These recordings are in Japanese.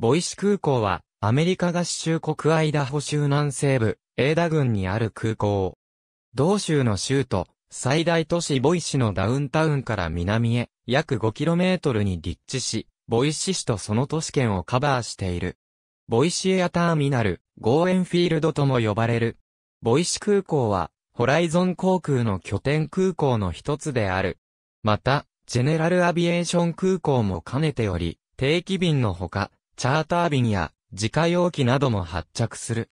ボイシ空港は、アメリカ合衆国アイダホ州南西部、エーダ郡にある空港。同州の州都、最大都市ボイシのダウンタウンから南へ、約 5km に立地し、ボイシ市とその都市圏をカバーしている。ボイシエアターミナル、ゴーエンフィールドとも呼ばれる。ボイシ空港は、ホライゾン航空の拠点空港の一つである。また、ジェネラルアビエーション空港も兼ねており、定期便のほか、チャーター便や自家用機なども発着する。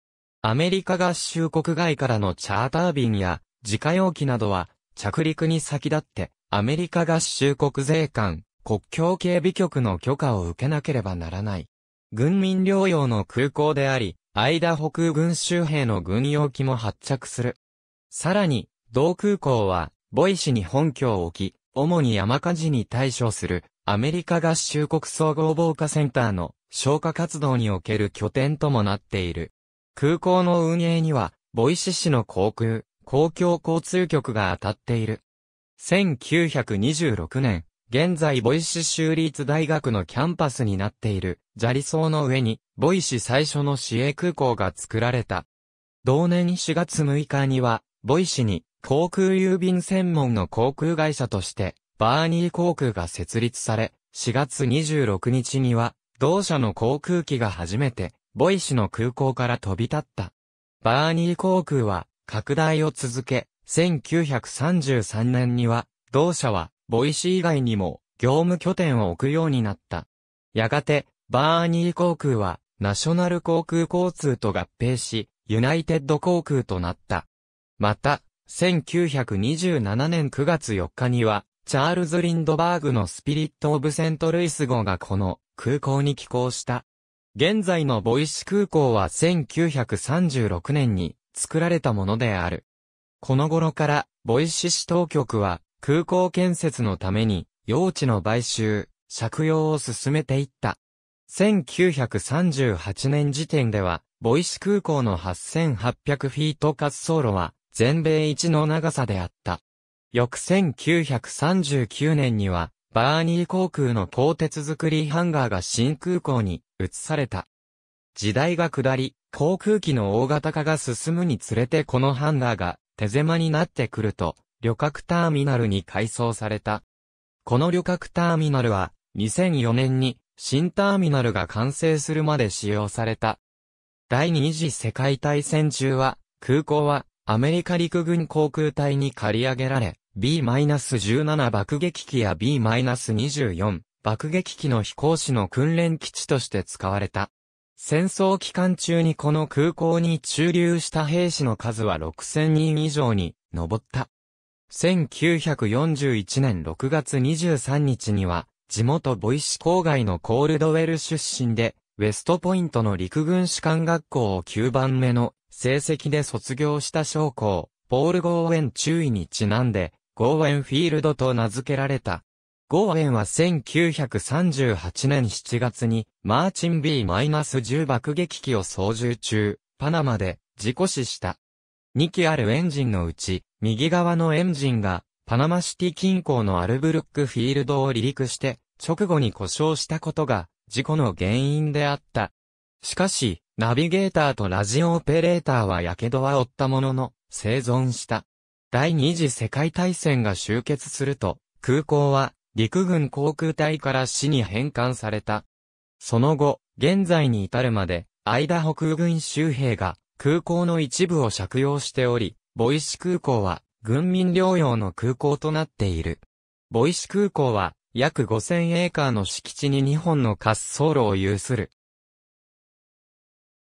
アメリカ合衆国外からのチャーター便や自家用機などは着陸に先立ってアメリカ合衆国税関国境警備局の許可を受けなければならない。軍民療養の空港であり、アイダ北軍周兵の軍用機も発着する。さらに、同空港は、ボイシに本拠を置き、主に山火事に対処するアメリカ合衆国総合防火センターの消火活動における拠点ともなっている。空港の運営には、ボイシ市の航空、公共交通局が当たっている。1926年、現在ボイシ州立大学のキャンパスになっている砂利層の上に、ボイシ最初の市営空港が作られた。同年4月6日には、ボイシに航空郵便専門の航空会社としてバーニー航空が設立され、4月26日には、同社の航空機が初めて、ボイシの空港から飛び立った。バーニー航空は、拡大を続け、1933年には、同社は、ボイシ以外にも、業務拠点を置くようになった。やがて、バーニー航空は、ナショナル航空交通と合併し、ユナイテッド航空となった。また、1927年9月4日には、チャールズ・リンドバーグのスピリット・オブ・セント・ルイス号がこの空港に寄港した。現在のボイシ空港は1936年に作られたものである。この頃から、ボイシ市当局は空港建設のために用地の買収、借用を進めていった。1938年時点では、ボイシ空港の8800フィート滑走路は全米一の長さであった。翌1939年には、バーニー航空の鋼鉄作りハンガーが新空港に移された。時代が下り、航空機の大型化が進むにつれてこのハンガーが手狭になってくると、旅客ターミナルに改装された。この旅客ターミナルは、2004年に新ターミナルが完成するまで使用された。第二次世界大戦中は、空港はアメリカ陸軍航空隊に借り上げられ、B-17 爆撃機や B-24 爆撃機の飛行士の訓練基地として使われた。戦争期間中にこの空港に駐留した兵士の数は6000人以上に上った。1941年6月23日には、地元ボイシ郊外のコールドウェル出身で、ウェストポイントの陸軍士官学校を9番目の成績で卒業した将校、ポール・ゴーウェン中尉にちなんで、ゴーエンフィールドと名付けられた。ゴーエンは1938年7月に、マーチン B-10 爆撃機を操縦中、パナマで、事故死した。2機あるエンジンのうち、右側のエンジンが、パナマシティ近郊のアルブルックフィールドを離陸して、直後に故障したことが、事故の原因であった。しかし、ナビゲーターとラジオオペレーターは火傷は負ったものの、生存した。第二次世界大戦が終結すると、空港は陸軍航空隊から市に返還された。その後、現在に至るまで、アイダホ空軍州兵が空港の一部を借用しており、ボイシ空港は軍民療養の空港となっている。ボイシ空港は約5000エーカーの敷地に2本の滑走路を有する。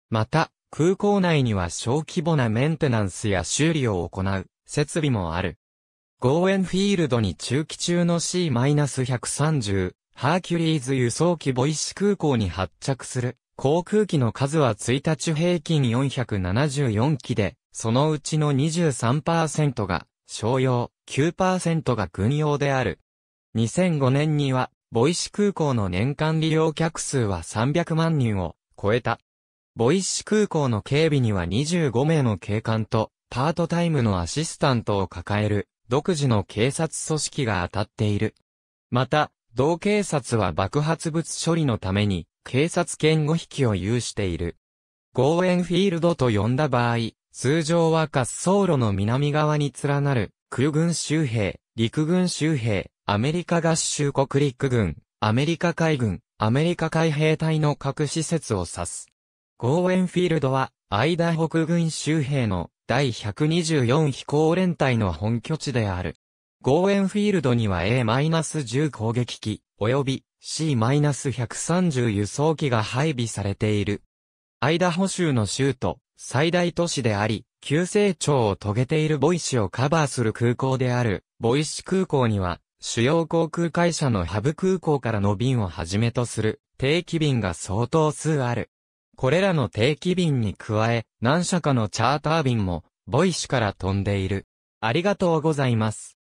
また、空港内には小規模なメンテナンスや修理を行う設備もある。ゴーエンフィールドに中期中の C-130、ハーキュリーズ輸送機ボイシ空港に発着する航空機の数は1日平均474機で、そのうちの23%が商用、9%が軍用である。2005年には、ボイシ空港の年間利用客数は300万人を超えた。ボイシ空港の警備には25名の警官とパートタイムのアシスタントを抱える、独自の警察組織が当たっている。また、同警察は爆発物処理のために、警察犬5匹を有している。ゴーエンフィールドと呼んだ場合、通常は滑走路の南側に連なる、空軍周兵、陸軍周兵、アメリカ合衆国陸軍、アメリカ海軍、アメリカ海兵隊の各施設を指す。ゴーエンフィールドは、アイダ北軍周兵の第124飛行連隊の本拠地である。ゴーエンフィールドには A-10 攻撃機、及び C-130 輸送機が配備されている。アイダホ州の州都、最大都市であり、急成長を遂げているボイシをカバーする空港である、ボイシ空港には、主要航空会社のハブ空港からの便をはじめとする、定期便が相当数ある。これらの定期便に加え、何社かのチャーター便も、ボイシュから飛んでいる。ありがとうございます。